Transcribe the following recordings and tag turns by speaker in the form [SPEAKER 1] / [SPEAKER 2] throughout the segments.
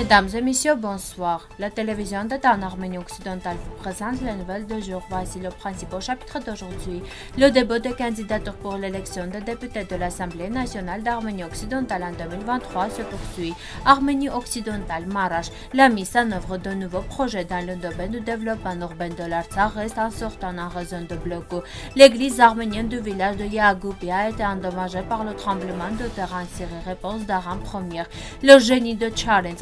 [SPEAKER 1] Mesdames et messieurs, bonsoir. La télévision d'État en Arménie occidentale vous présente les nouvelles de jour. Voici le principal chapitre d'aujourd'hui. Le débat des candidatures pour l'élection de députés de l'Assemblée nationale d'Arménie occidentale en 2023 se poursuit. Arménie occidentale, Marash, la mise en œuvre de nouveaux projets dans le domaine du développement urbain de l'Artsakh reste en sortant en raison de blocus. L'église arménienne du village de Yagoupi a été endommagée par le tremblement de terre en Syrie, réponse d'Aram première. Le génie de Challenge,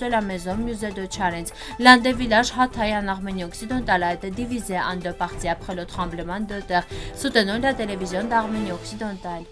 [SPEAKER 1] de la maison Musée de Challenge. L'un des villages Hatay en Arménie occidentale a été divisé en deux parties après le tremblement de terre, soutenant la télévision d'Arménie occidentale.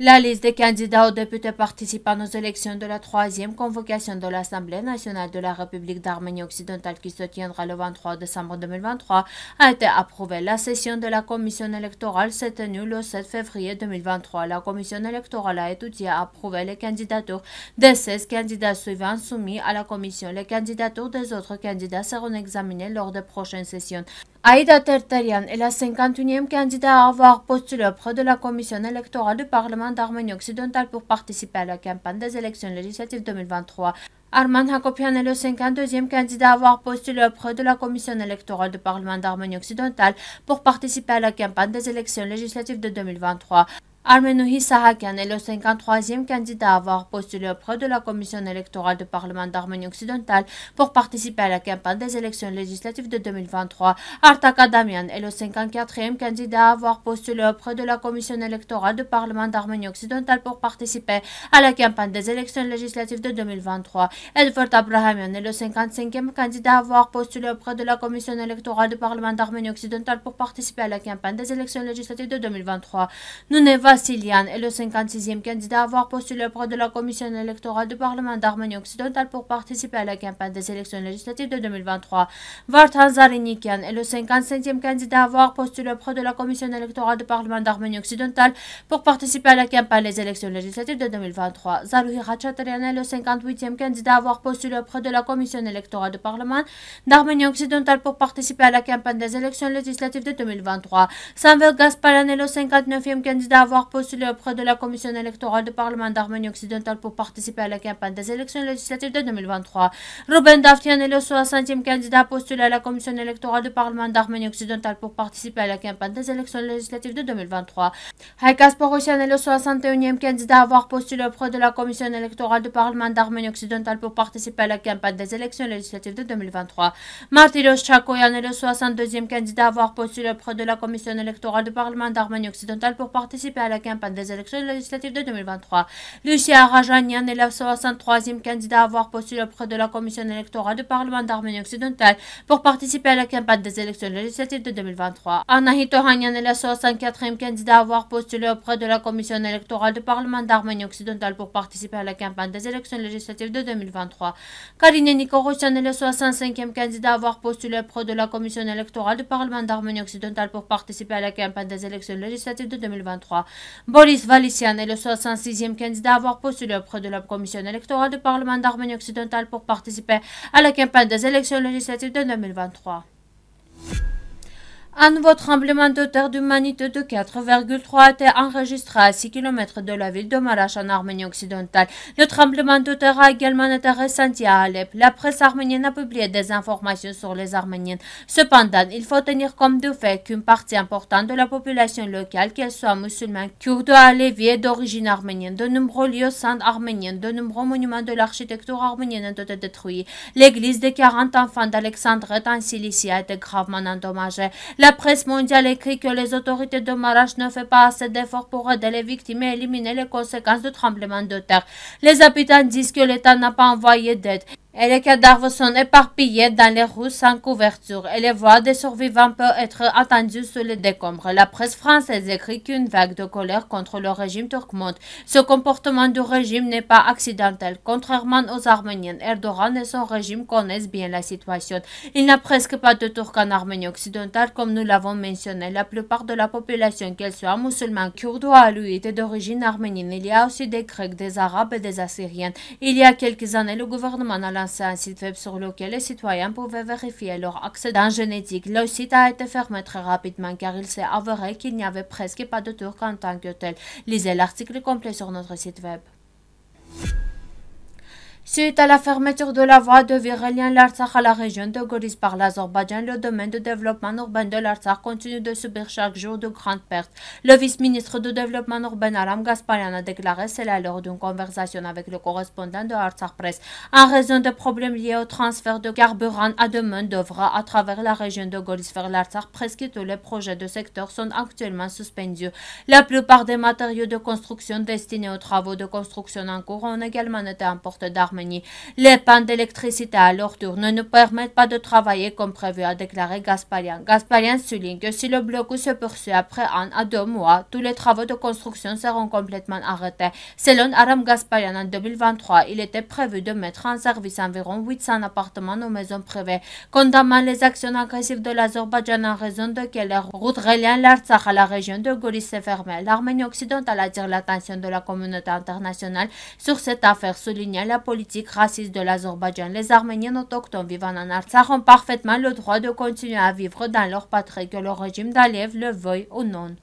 [SPEAKER 1] La liste des candidats aux députés participant aux élections de la troisième convocation de l'Assemblée nationale de la République d'Arménie occidentale qui se tiendra le 23 décembre 2023 a été approuvée. La session de la commission électorale s'est tenue le 7 février 2023. La commission électorale a étudié et approuvé les candidatures des 16 candidats suivants soumis à la commission. Les candidatures des autres candidats seront examinées lors des prochaines sessions. Aïda Tertarian est la 51e candidate à avoir postulé auprès de la commission électorale du Parlement d'Arménie occidentale pour participer à la campagne des élections législatives 2023. Arman Hakopian est le 52e candidat à avoir postulé auprès de la commission électorale du Parlement d'Arménie occidentale pour participer à la campagne des élections législatives de 2023. Armenouhi Sahakyan est le 53e candidat à avoir postulé auprès de la Commission électorale du Parlement d'Arménie occidentale pour participer à la campagne des élections législatives de 2023. Artak Adamian est le 54e candidat à avoir postulé auprès de la Commission électorale du Parlement d'Arménie occidentale pour participer à la campagne des élections législatives de 2023. Edward Abrahamian est le 55e candidat à avoir postulé auprès de la Commission électorale du Parlement d'Arménie occidentale pour participer à la campagne des élections législatives de 2023. Nuneva Vassilian est le 56e candidat à avoir postulé auprès de la commission électorale du Parlement d'Arménie occidentale pour participer à la campagne des élections législatives de 2023. Vartan Zarinikian est le 57e candidat à avoir postulé auprès de la commission électorale du Parlement d'Arménie occidentale pour participer à la campagne des élections législatives de 2023. Zaruhi Khachatryan est le 58e candidat à avoir postulé auprès de la commission électorale du Parlement d'Arménie occidentale pour participer à la campagne des élections législatives de 2023. Samuel Gasparan est le 59e candidat à avoir postulé auprès de la Commission électorale du Parlement d'Arménie occidentale pour participer à la campagne des élections législatives de 2023. Ruben Daftian est le 60e candidat postulé à la Commission électorale du Parlement d'Arménie occidentale pour participer à la campagne des élections législatives de 2023. Haykas Porosian est le 61e candidat à avoir postulé auprès de la Commission électorale du Parlement d'Arménie occidentale pour participer à la campagne des élections législatives de 2023. Martiros Chakoyan est le 62e candidat à avoir postulé auprès de la Commission électorale du Parlement d'Arménie occidentale pour participer à à la campagne des élections législatives de 2023. Lucia Rajanian, le 63e candidat à avoir postulé auprès de la commission électorale du Parlement d'Arménie occidentale pour participer à la campagne des élections législatives de 2023. Ana est le 64e candidat à avoir postulé auprès de la commission électorale du Parlement d'Arménie occidentale pour participer à la campagne des élections législatives de 2023. Karine Nikorossian est le 65e candidat à avoir postulé auprès de la commission électorale du Parlement d'Arménie occidentale pour participer à la campagne des élections législatives de 2023. Boris Valisian est le soixante sixième candidat à avoir postulé auprès de la commission électorale du Parlement d'Arménie occidentale pour participer à la campagne des élections législatives de 2023. Un nouveau tremblement de terre d'humanité de 4,3 a été enregistré à 6 km de la ville de Marash en Arménie occidentale. Le tremblement de terre a également été ressenti à Alep. La presse arménienne a publié des informations sur les Arméniens. Cependant, il faut tenir compte du fait qu'une partie importante de la population locale, qu'elle soit musulmane, kurde ou alévi, est d'origine arménienne. De nombreux lieux sont arméniens. De nombreux monuments de l'architecture arménienne ont été détruits. L'église des 40 enfants d'Alexandre en Cilicie a été gravement endommagée. La presse mondiale écrit que les autorités de Marrakech ne font pas assez d'efforts pour aider les victimes et éliminer les conséquences de tremblement de terre. Les habitants disent que l'État n'a pas envoyé d'aide et les cadavres sont éparpillés dans les rues sans couverture et les voix des survivants peuvent être attendues sous les décombres. La presse française écrit qu'une vague de colère contre le régime turc monte. Ce comportement du régime n'est pas accidentel. Contrairement aux Arméniens, Erdogan et son régime connaissent bien la situation. Il n'a presque pas de Turcs en Arménie occidentale comme nous l'avons mentionné. La plupart de la population, qu'elle soit musulmane, kurde ou lui est d'origine arménienne. Il y a aussi des Grecs, des Arabes et des Assyriens. Il y a quelques années, le gouvernement a c'est un site web sur lequel les citoyens pouvaient vérifier leur accident génétique. Le site a été fermé très rapidement car il s'est avéré qu'il n'y avait presque pas de Turcs en tant que tel. Lisez l'article complet sur notre site web. Suite à la fermeture de la voie de reliant l'Artsakh à la région de Goris par l'Azerbaïdjan, le domaine de développement urbain de l'Artsakh continue de subir chaque jour de grandes pertes. Le vice-ministre du développement urbain Aram Gasparian a déclaré cela lors d'une conversation avec le correspondant de Artsakh Press en raison de problèmes liés au transfert de carburant à demande d'œuvre à travers la région de Goris vers l'Artsakh. Presque tous les projets de secteur sont actuellement suspendus. La plupart des matériaux de construction destinés aux travaux de construction en cours ont également été emportés d'armes les pannes d'électricité à leur tour ne nous permettent pas de travailler comme prévu, a déclaré Gasparian. Gasparian souligne que si le blocus se poursuit après un à deux mois, tous les travaux de construction seront complètement arrêtés. Selon Aram Gasparian, en 2023, il était prévu de mettre en service environ 800 appartements ou maisons privées, condamnant les actions agressives de l'Azerbaïdjan en raison de que les routes reliant l'Artsakh à la région de Goris s'est fermée, L'Arménie occidentale attire l'attention de la communauté internationale sur cette affaire, soulignant la politique raciste de l'Azerbaïdjan. Les Arméniens autochtones vivant en Artsakh ont parfaitement le droit de continuer à vivre dans leur patrie, que le régime d'Aliev le veuille ou non.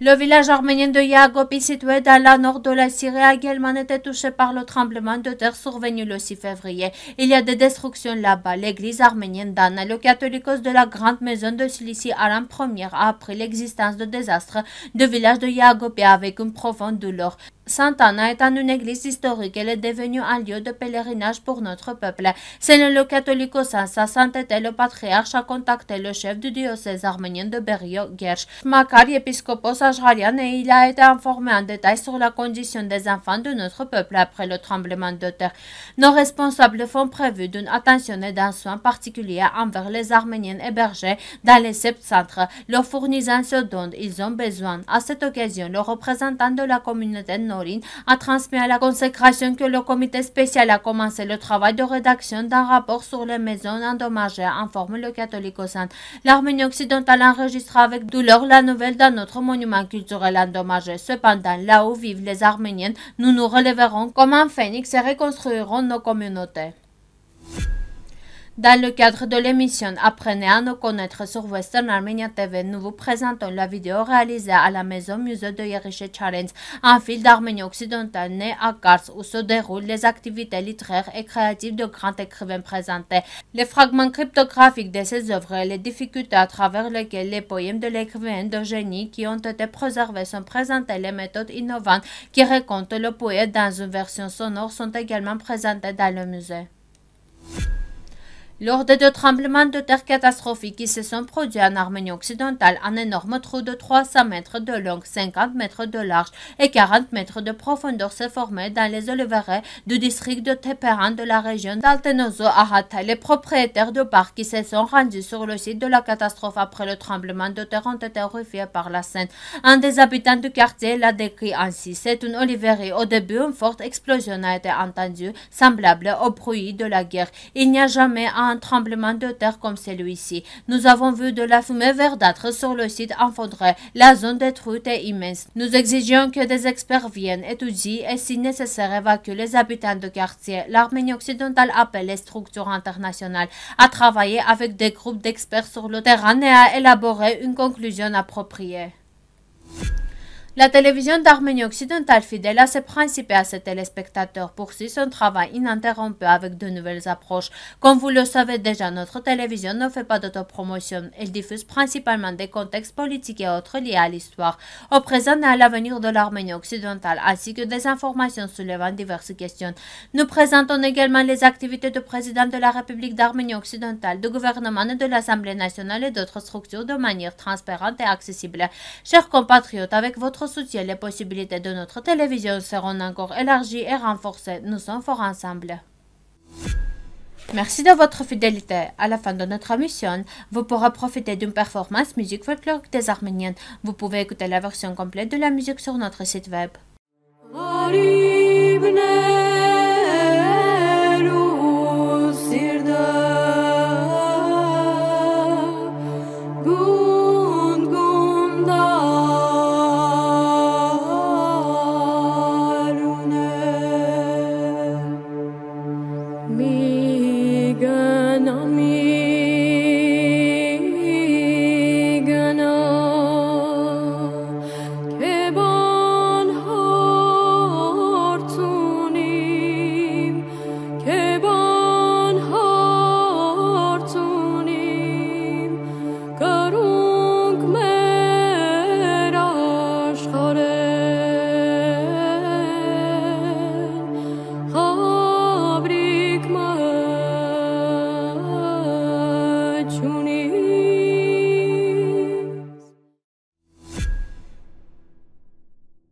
[SPEAKER 1] Le village arménien de Yagopi, situé dans la nord de la Syrie, a également été touché par le tremblement de terre survenu le 6 février. Il y a des destructions là-bas. L'église arménienne d'Anna, le catholicos de la grande maison de Cilicie, Alain Ier, a appris l'existence de désastres de village de Yagopi avec une profonde douleur. Santana étant une église historique, elle est devenue un lieu de pèlerinage pour notre peuple. C'est le catholique sa Santete, le patriarche, a contacté le chef du diocèse arménien de Berio, Gersh, Makar, épiscopos Ajarian, et il a été informé en détail sur la condition des enfants de notre peuple après le tremblement de terre. Nos responsables font prévu d'une attention et d'un soin particulier envers les Arméniens hébergés dans les sept centres, leur fournissant ce dont ils ont besoin. À cette occasion, le représentant de la communauté a transmis à la consécration que le comité spécial a commencé le travail de rédaction d'un rapport sur les maisons endommagées, informe le au saint L'Arménie occidentale enregistre avec douleur la nouvelle d'un autre monument culturel endommagé. Cependant, là où vivent les Arméniennes, nous nous releverons comme un phénix et reconstruirons nos communautés. Dans le cadre de l'émission Apprenez à nous connaître sur Western Armenia TV, nous vous présentons la vidéo réalisée à la maison musée de et Charens, un fil d'Arménie occidentale né à Kars, où se déroulent les activités littéraires et créatives de grands écrivains présentés. Les fragments cryptographiques de ces œuvres et les difficultés à travers lesquelles les poèmes de l'écrivain de génie qui ont été préservés sont présentés. Les méthodes innovantes qui racontent le poète dans une version sonore sont également présentées dans le musée. Lors des deux tremblements de terre catastrophiques qui se sont produits en Arménie occidentale, un énorme trou de 300 mètres de long, 50 mètres de large et 40 mètres de profondeur s'est formé dans les oliveraies du district de Teperan de la région d'Altenozo à Les propriétaires de parcs qui se sont rendus sur le site de la catastrophe après le tremblement de terre ont été horrifiés par la scène. Un des habitants du quartier l'a décrit ainsi. C'est une oliveraie. Au début, une forte explosion a été entendue, semblable au bruit de la guerre. Il n'y a jamais un tremblement de terre comme celui-ci. Nous avons vu de la fumée verdâtre sur le site enfondré. La zone détruite est immense. Nous exigeons que des experts viennent étudier et si nécessaire évacuer les habitants de quartier. L'Arménie occidentale appelle les structures internationales à travailler avec des groupes d'experts sur le terrain et à élaborer une conclusion appropriée. La télévision d'Arménie occidentale, fidèle à ses principes et à ses téléspectateurs, poursuit son travail ininterrompu avec de nouvelles approches. Comme vous le savez déjà, notre télévision ne fait pas d'autopromotion. Elle diffuse principalement des contextes politiques et autres liés à l'histoire, au présent et à l'avenir de l'Arménie occidentale, ainsi que des informations soulevant diverses questions. Nous présentons également les activités du président de la République d'Arménie occidentale, du gouvernement et de l'Assemblée nationale et d'autres structures de manière transparente et accessible. Chers compatriotes, avec votre soutien, les possibilités de notre télévision seront encore élargies et renforcées. Nous sommes forts ensemble. Merci de votre fidélité. À la fin de notre émission, vous pourrez profiter d'une performance musique folklorique des Arméniennes. Vous pouvez écouter la version complète de la musique sur notre site web. Ganami.